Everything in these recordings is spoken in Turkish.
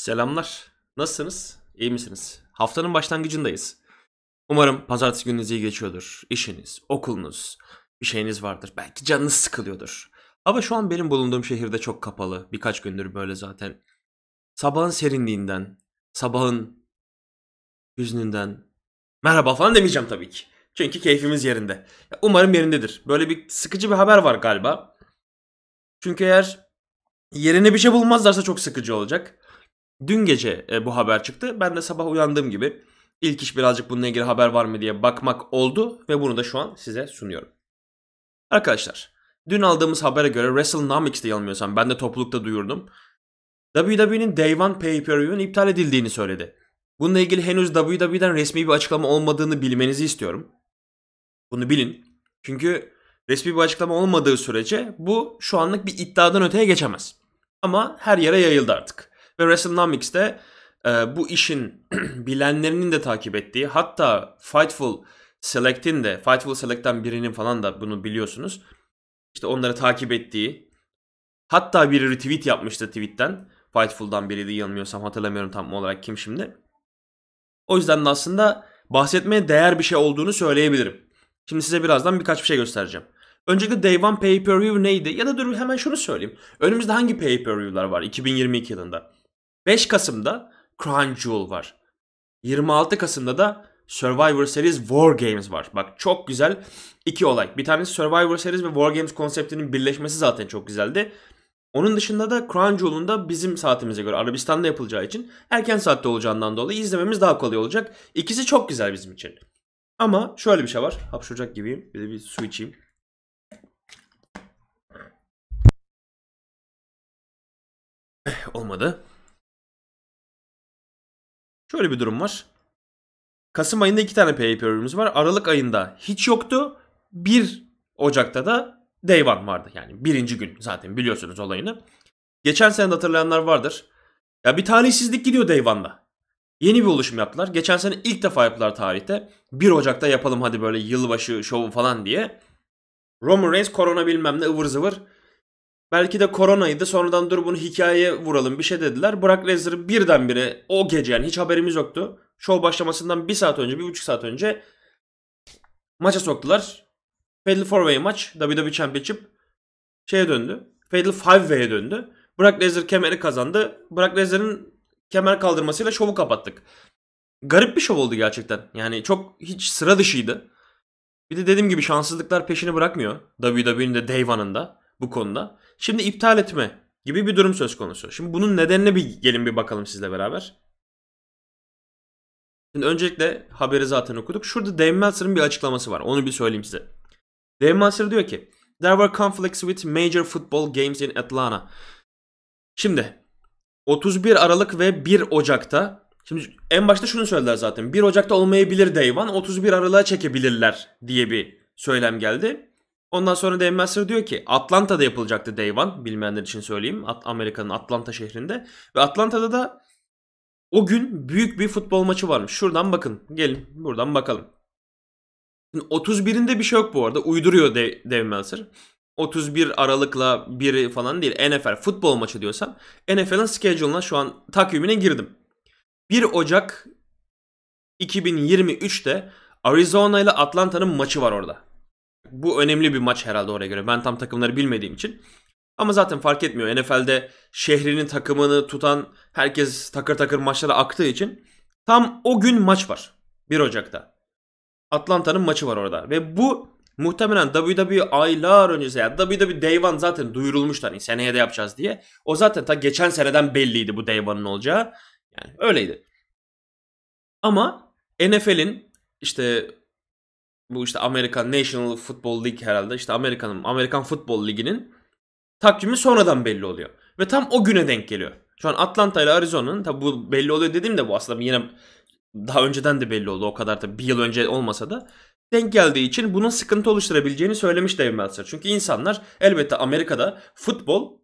Selamlar. Nasılsınız? İyi misiniz? Haftanın başlangıcındayız. Umarım pazartesi gününüz iyi geçiyordur. İşiniz, okulunuz, bir şeyiniz vardır. Belki canınız sıkılıyordur. Ama şu an benim bulunduğum şehirde çok kapalı. Birkaç gündür böyle zaten. Sabahın serinliğinden, sabahın hüznünden merhaba falan demeyeceğim tabii ki. Çünkü keyfimiz yerinde. Umarım yerindedir. Böyle bir sıkıcı bir haber var galiba. Çünkü eğer yerine bir şey bulmazlarsa çok sıkıcı olacak. Dün gece e, bu haber çıktı. Ben de sabah uyandığım gibi ilk iş birazcık bununla ilgili haber var mı diye bakmak oldu ve bunu da şu an size sunuyorum. Arkadaşlar, dün aldığımız habere göre WrestleNomics'te yanılmıyorsam ben de toplulukta duyurdum. WWE'nin Day One Pay-Per-View'un iptal edildiğini söyledi. Bununla ilgili henüz WWE'den resmi bir açıklama olmadığını bilmenizi istiyorum. Bunu bilin. Çünkü resmi bir açıklama olmadığı sürece bu şu anlık bir iddiadan öteye geçemez. Ama her yere yayıldı artık. Ve WrestleNomics'te e, bu işin bilenlerinin de takip ettiği hatta Fightful Select'in de Fightful Select'ten birinin falan da bunu biliyorsunuz. İşte onları takip ettiği hatta biri retweet yapmıştı tweet'ten. Fightful'dan biriydi yanılmıyorsam hatırlamıyorum tam olarak kim şimdi. O yüzden de aslında bahsetmeye değer bir şey olduğunu söyleyebilirim. Şimdi size birazdan birkaç bir şey göstereceğim. Öncelikle Day One Pay Per View neydi? Ya da dur hemen şunu söyleyeyim. Önümüzde hangi Pay Per View'lar var 2022 yılında? 5 Kasım'da Crown Jewel var. 26 Kasım'da da Survivor Series War Games var. Bak çok güzel iki olay. Bir tanesi Survivor Series ve War Games konseptinin birleşmesi zaten çok güzeldi. Onun dışında da Crown Jewel'un da bizim saatimize göre Arabistan'da yapılacağı için erken saatte olacağından dolayı izlememiz daha kolay olacak. İkisi çok güzel bizim için. Ama şöyle bir şey var. Hapşuracak gibiyim. Bir de bir su içeyim. Eh, olmadı. Şöyle bir durum var. Kasım ayında iki tane pay period'umuz var. Aralık ayında hiç yoktu. 1 Ocak'ta da day one vardı. Yani birinci gün zaten biliyorsunuz olayını. Geçen sene de hatırlayanlar vardır. Ya bir talihsizlik gidiyor day one'da. Yeni bir oluşum yaptılar. Geçen sene ilk defa yaptılar tarihte. 1 Ocak'ta yapalım hadi böyle yılbaşı şovu falan diye. Roman Reigns korona bilmem ne ıvır zıvır Belki de koronaydı sonradan dur bunu hikayeye vuralım bir şey dediler. Brock Lesnar birdenbire o gece yani hiç haberimiz yoktu. Show başlamasından bir saat önce bir buçuk saat önce maça soktular. Fatal 4-Way maç WWE Championship şeye döndü. Fatal 5-Way'e döndü. Brock Lesnar kemeri kazandı. Brock Lesnar'ın kemer kaldırmasıyla şovu kapattık. Garip bir şov oldu gerçekten. Yani çok hiç sıra dışıydı. Bir de dediğim gibi şanssızlıklar peşini bırakmıyor. WWE'nin de Day One'ında bu konuda. Şimdi iptal etme gibi bir durum söz konusu. Şimdi bunun nedenine bir gelin bir bakalım sizle beraber. Şimdi öncelikle haberi zaten okuduk. Şurada Dave Meltzer'ın bir açıklaması var. Onu bir söyleyeyim size. Dave Meltzer diyor ki There were conflicts with major football games in Atlanta. Şimdi 31 Aralık ve 1 Ocak'ta Şimdi en başta şunu söylediler zaten. 1 Ocak'ta olmayabilir Dayvan. 31 Aralık'a çekebilirler diye bir söylem geldi. Ondan sonra Dan Messer diyor ki Atlanta'da yapılacaktı Day One bilmeyenler için söyleyeyim. At Amerika'nın Atlanta şehrinde. Ve Atlanta'da da o gün büyük bir futbol maçı varmış. Şuradan bakın. Gelin buradan bakalım. Şimdi 31'inde bir şey yok bu arada. Uyduruyor Dave Meltzer. 31 Aralık'la biri falan değil. NFL futbol maçı diyorsam NFL'ın schedule'ına şu an takvimine girdim. 1 Ocak 2023'te Arizona ile Atlanta'nın maçı var orada. Bu önemli bir maç herhalde oraya göre. Ben tam takımları bilmediğim için. Ama zaten fark etmiyor. NFL'de şehrinin takımını tutan herkes takır takır maçlara aktığı için tam o gün maç var. 1 Ocak'ta. Atlanta'nın maçı var orada. Ve bu muhtemelen WWE aylar öncesi ya yani WWE Day One zaten duyurulmuştu hani seneye de yapacağız diye. O zaten ta geçen seneden belliydi bu Day One'ın olacağı. Yani öyleydi. Ama NFL'in işte bu işte Amerikan National Football League herhalde işte Amerikan'ın Amerikan Futbol Ligi'nin takvimi sonradan belli oluyor. Ve tam o güne denk geliyor. Şu an Atlanta ile Arizona'nın tabi bu belli oluyor dedim de bu aslında yine daha önceden de belli oldu o kadar tabi bir yıl önce olmasa da denk geldiği için bunun sıkıntı oluşturabileceğini söylemiş Dave Meltzer. Çünkü insanlar elbette Amerika'da futbol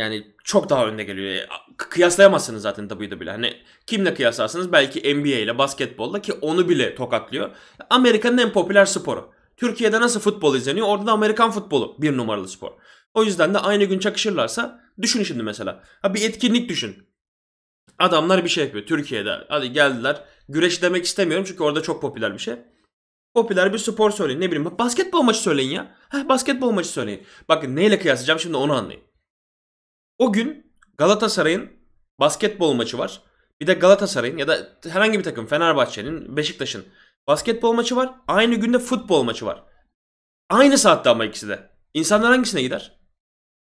yani çok daha önde geliyor. E, kıyaslayamazsınız zaten WWE'yle. Hani kimle kıyaslarsınız? Belki NBA ile basketbolda ki onu bile tokatlıyor. Amerika'nın en popüler sporu. Türkiye'de nasıl futbol izleniyor? Orada da Amerikan futbolu bir numaralı spor. O yüzden de aynı gün çakışırlarsa düşün şimdi mesela. Ha bir etkinlik düşün. Adamlar bir şey yapıyor Türkiye'de. Hadi geldiler. Güreş demek istemiyorum çünkü orada çok popüler bir şey. Popüler bir spor söyleyin. Ne bileyim basketbol maçı söyleyin ya. Heh, basketbol maçı söyleyin. Bakın neyle kıyaslayacağım şimdi onu anlayın. O gün Galatasaray'ın basketbol maçı var. Bir de Galatasaray'ın ya da herhangi bir takım Fenerbahçe'nin, Beşiktaş'ın basketbol maçı var. Aynı günde futbol maçı var. Aynı saatte ama ikisi de. İnsanlar hangisine gider?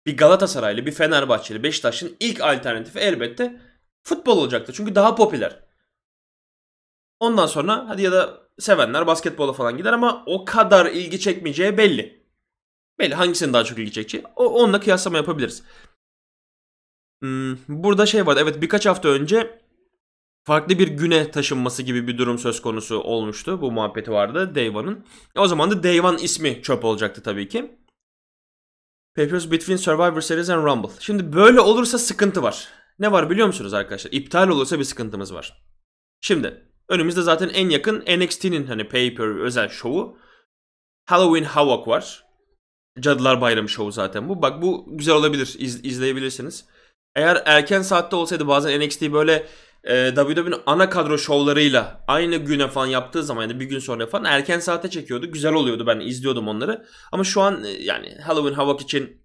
Bir Galatasaraylı, bir Fenerbahçeli, Beşiktaş'ın ilk alternatifi elbette futbol olacaktı. Çünkü daha popüler. Ondan sonra hadi ya da sevenler basketbola falan gider ama o kadar ilgi çekmeyeceği belli. Belli hangisinin daha çok ilgi çekeceği. O, onunla kıyaslama yapabiliriz. Hmm, burada şey vardı. Evet birkaç hafta önce farklı bir güne taşınması gibi bir durum söz konusu olmuştu. Bu muhabbeti vardı Devan'ın. O zaman da Devan ismi çöp olacaktı tabii ki. Papers Between Survivor Series and Rumble. Şimdi böyle olursa sıkıntı var. Ne var biliyor musunuz arkadaşlar? İptal olursa bir sıkıntımız var. Şimdi önümüzde zaten en yakın NXT'nin hani paper özel şovu. Halloween Havoc var. Cadılar Bayramı şovu zaten bu. Bak bu güzel olabilir. İz, izleyebilirsiniz. Eğer erken saatte olsaydı bazen NXT böyle e, WWE'nin ana kadro şovlarıyla aynı güne falan yaptığı zaman yani bir gün sonra falan erken saate çekiyordu. Güzel oluyordu ben izliyordum onları. Ama şu an e, yani Halloween Havak için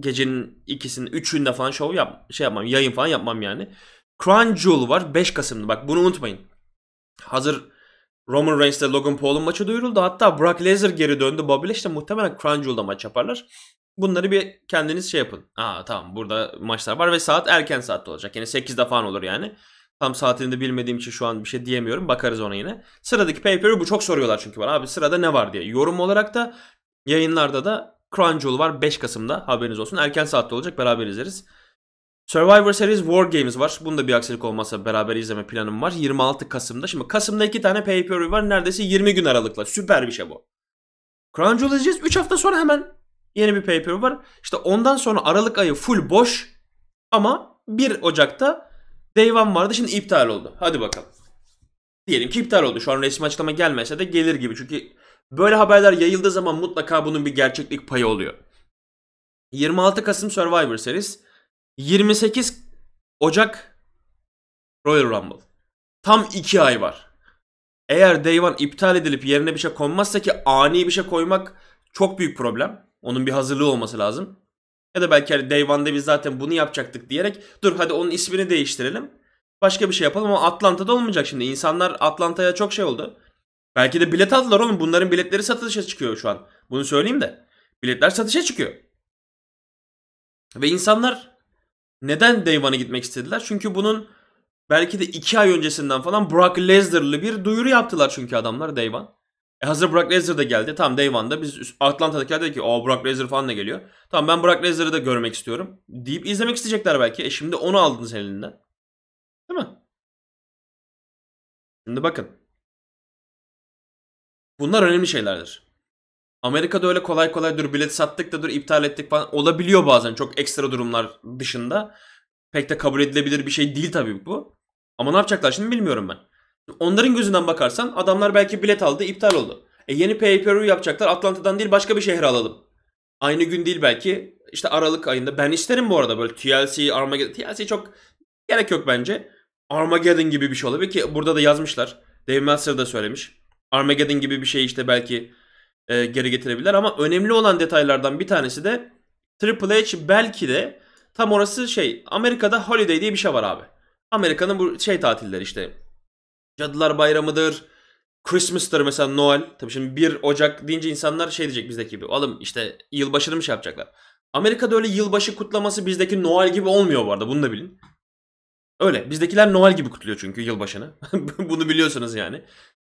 gecenin ikisinin üçünde falan şov yap şey yapmam yayın falan yapmam yani. Crown Jewel var 5 Kasım'da bak bunu unutmayın. Hazır Roman Reigns ile Logan Paul'un maçı duyuruldu. Hatta Brock Lesnar geri döndü. Bobby Lashley muhtemelen Crown Jewel'da maç yaparlar. Bunları bir kendiniz şey yapın. Aa tamam burada maçlar var ve saat erken saatte olacak. Yani 8'de falan olur yani. Tam saatini de bilmediğim için şu an bir şey diyemiyorum. Bakarız ona yine. Sıradaki pay bu çok soruyorlar çünkü var. Abi sırada ne var diye. Yorum olarak da yayınlarda da Crunchyroll var 5 Kasım'da haberiniz olsun. Erken saatte olacak beraber izleriz. Survivor Series War Games var. Bunda bir aksilik olmasa beraber izleme planım var. 26 Kasım'da. Şimdi Kasım'da 2 tane pay var. Neredeyse 20 gün aralıkla. Süper bir şey bu. Crunchyroll izleyeceğiz. 3 hafta sonra hemen Yeni bir paper var. İşte ondan sonra Aralık ayı full boş ama 1 Ocak'ta Day One vardı şimdi iptal oldu. Hadi bakalım. Diyelim ki iptal oldu. Şu an resmi açıklama gelmese de gelir gibi. Çünkü böyle haberler yayıldığı zaman mutlaka bunun bir gerçeklik payı oluyor. 26 Kasım Survivor Series. 28 Ocak Royal Rumble. Tam 2 ay var. Eğer Day One iptal edilip yerine bir şey konmazsa ki ani bir şey koymak çok büyük problem. Onun bir hazırlığı olması lazım. Ya da belki hani Day One'da biz zaten bunu yapacaktık diyerek dur hadi onun ismini değiştirelim. Başka bir şey yapalım ama Atlanta'da olmayacak şimdi. İnsanlar Atlanta'ya çok şey oldu. Belki de bilet aldılar oğlum. Bunların biletleri satışa çıkıyor şu an. Bunu söyleyeyim de. Biletler satışa çıkıyor. Ve insanlar neden Day One'a gitmek istediler? Çünkü bunun belki de 2 ay öncesinden falan Brock Lesnar'lı bir duyuru yaptılar çünkü adamlar Day One. E hazır Brock Lesnar da geldi. Tam Day One'da biz Atlanta'dakiler dedi ki o Brock Lesnar falan da geliyor. Tamam ben Brock Lesnar'ı da görmek istiyorum. Deyip izlemek isteyecekler belki. E şimdi onu aldınız elinden. Değil mi? Şimdi bakın. Bunlar önemli şeylerdir. Amerika'da öyle kolay kolay dur bilet sattık da dur iptal ettik falan olabiliyor bazen çok ekstra durumlar dışında. Pek de kabul edilebilir bir şey değil tabii bu. Ama ne yapacaklar şimdi bilmiyorum ben. Onların gözünden bakarsan adamlar belki bilet aldı iptal oldu. E yeni pay yapacaklar Atlanta'dan değil başka bir şehre alalım. Aynı gün değil belki işte Aralık ayında. Ben isterim bu arada böyle TLC, Armageddon. TLC çok gerek yok bence. Armageddon gibi bir şey olabilir ki burada da yazmışlar. Dave Meltzer da söylemiş. Armageddon gibi bir şey işte belki e, geri getirebilirler ama önemli olan detaylardan bir tanesi de Triple H belki de tam orası şey Amerika'da Holiday diye bir şey var abi. Amerika'nın bu şey tatilleri işte Cadılar Bayramı'dır. Christmas'tır mesela Noel. Tabii şimdi 1 Ocak deyince insanlar şey diyecek bizdeki gibi. Oğlum işte yılbaşını mı şey yapacaklar? Amerika'da öyle yılbaşı kutlaması bizdeki Noel gibi olmuyor bu arada bunu da bilin. Öyle. Bizdekiler Noel gibi kutluyor çünkü yılbaşını. bunu biliyorsunuz yani.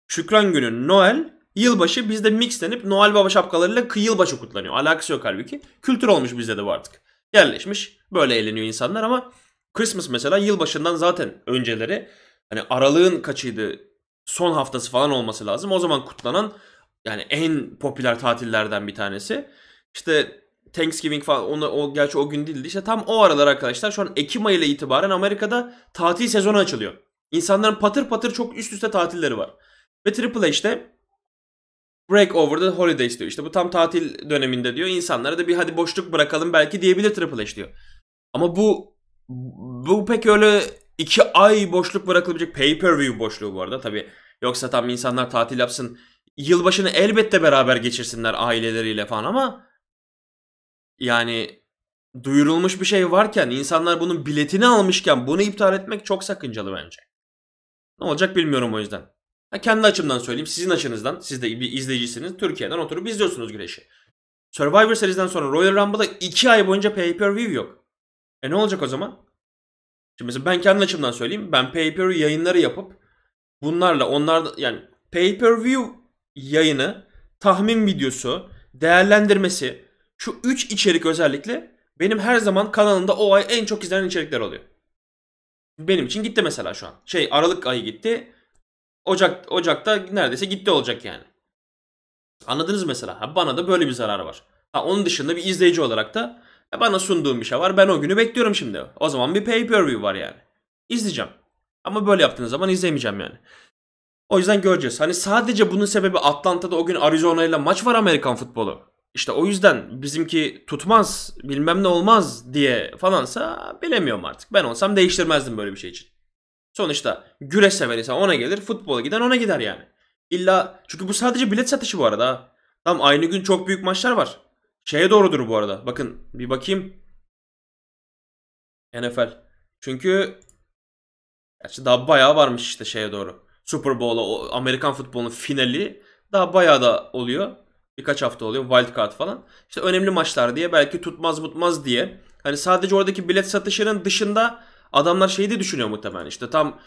Şükran günü Noel, yılbaşı bizde mixlenip Noel Baba şapkalarıyla kı yılbaşı kutlanıyor. Alakası yok halbuki. Kültür olmuş bizde de bu artık. Yerleşmiş. Böyle eğleniyor insanlar ama Christmas mesela yılbaşından zaten önceleri hani aralığın kaçıydı? Son haftası falan olması lazım. O zaman kutlanan yani en popüler tatillerden bir tanesi. İşte Thanksgiving falan onu, o gerçi o gün değildi. İşte tam o aralar arkadaşlar şu an Ekim ayı ile itibaren Amerika'da tatil sezonu açılıyor. İnsanların patır patır çok üst üste tatilleri var. Ve Triple H'de break over the holidays diyor. İşte bu tam tatil döneminde diyor. İnsanlara da bir hadi boşluk bırakalım belki diyebilir Triple H diyor. Ama bu bu pek öyle 2 ay boşluk bırakılabilecek pay-per-view boşluğu bu arada tabi. Yoksa tam insanlar tatil yapsın. Yılbaşını elbette beraber geçirsinler aileleriyle falan ama yani duyurulmuş bir şey varken insanlar bunun biletini almışken bunu iptal etmek çok sakıncalı bence. Ne olacak bilmiyorum o yüzden. Ha, kendi açımdan söyleyeyim. Sizin açınızdan. Siz de bir izleyicisiniz. Türkiye'den oturup izliyorsunuz güreşi. Survivor serisinden sonra Royal Rumble'da 2 ay boyunca pay-per-view yok. E ne olacak o zaman? Şimdi mesela ben kendi açımdan söyleyeyim. Ben pay-per-view yayınları yapıp bunlarla onlar yani pay-per-view yayını, tahmin videosu, değerlendirmesi şu 3 içerik özellikle benim her zaman kanalımda o ay en çok izlenen içerikler oluyor. Benim için gitti mesela şu an. Şey Aralık ayı gitti. Ocak Ocak'ta neredeyse gitti olacak yani. Anladınız mesela. Ha, bana da böyle bir zararı var. Ha, onun dışında bir izleyici olarak da e, bana sunduğum bir şey var. Ben o günü bekliyorum şimdi. O zaman bir pay per view var yani. İzleyeceğim. Ama böyle yaptığınız zaman izlemeyeceğim yani. O yüzden göreceğiz. Hani sadece bunun sebebi Atlanta'da o gün Arizona ile maç var Amerikan futbolu. İşte o yüzden bizimki tutmaz bilmem ne olmaz diye falansa bilemiyorum artık. Ben olsam değiştirmezdim böyle bir şey için. Sonuçta güreş seven insan ona gelir futbola giden ona gider yani. İlla çünkü bu sadece bilet satışı bu arada. Tam aynı gün çok büyük maçlar var. Şeye doğrudur bu arada. Bakın bir bakayım. NFL. Çünkü gerçi daha bayağı varmış işte şeye doğru. Super Bowl'a Amerikan futbolunun finali daha bayağı da oluyor. Birkaç hafta oluyor. Wild card falan. İşte önemli maçlar diye belki tutmaz tutmaz diye. Hani sadece oradaki bilet satışının dışında adamlar şeyi de düşünüyor muhtemelen. İşte tam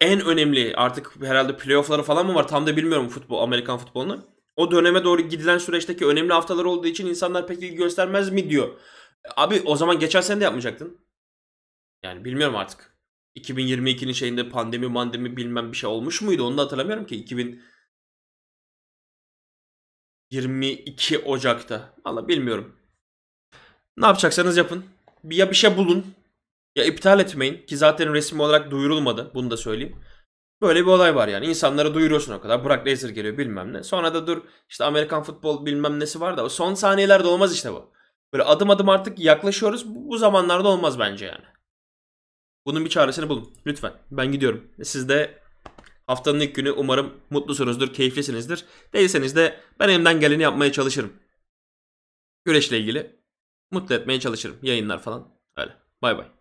en önemli artık herhalde playoff'ları falan mı var tam da bilmiyorum futbol Amerikan futbolunu o döneme doğru gidilen süreçteki önemli haftalar olduğu için insanlar pek ilgi göstermez mi diyor. Abi o zaman geçen sene de yapmayacaktın. Yani bilmiyorum artık. 2022'nin şeyinde pandemi mandemi bilmem bir şey olmuş muydu onu da hatırlamıyorum ki. 2022 Ocak'ta. Valla bilmiyorum. Ne yapacaksanız yapın. Ya bir şey bulun. Ya iptal etmeyin. Ki zaten resmi olarak duyurulmadı. Bunu da söyleyeyim. Böyle bir olay var yani. İnsanlara duyuruyorsun o kadar. Burak Lazer geliyor bilmem ne. Sonra da dur işte Amerikan futbol bilmem nesi var da o son saniyelerde olmaz işte bu. Böyle adım adım artık yaklaşıyoruz. Bu, bu zamanlarda olmaz bence yani. Bunun bir çaresini bulun. Lütfen. Ben gidiyorum. Siz de haftanın ilk günü umarım mutlusunuzdur, keyiflisinizdir. Değilseniz de ben elimden geleni yapmaya çalışırım. Güreşle ilgili mutlu etmeye çalışırım. Yayınlar falan. Öyle. Bay bay.